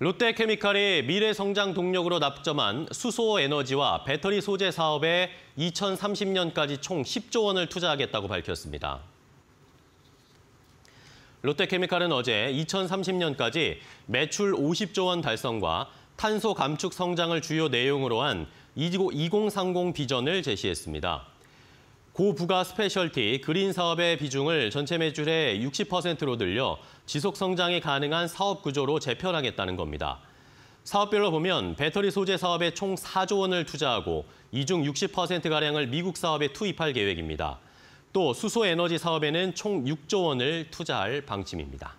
롯데케미칼이 미래 성장 동력으로 납점한 수소 에너지와 배터리 소재 사업에 2030년까지 총 10조 원을 투자하겠다고 밝혔습니다. 롯데케미칼은 어제 2030년까지 매출 50조 원 달성과 탄소 감축 성장을 주요 내용으로 한 2030 비전을 제시했습니다. 고부가 스페셜티 그린 사업의 비중을 전체 매출의 60%로 늘려 지속 성장이 가능한 사업 구조로 재편하겠다는 겁니다. 사업별로 보면 배터리 소재 사업에 총 4조 원을 투자하고 이 중 60%가량을 미국 사업에 투입할 계획입니다. 또 수소 에너지 사업에는 총 6조 원을 투자할 방침입니다.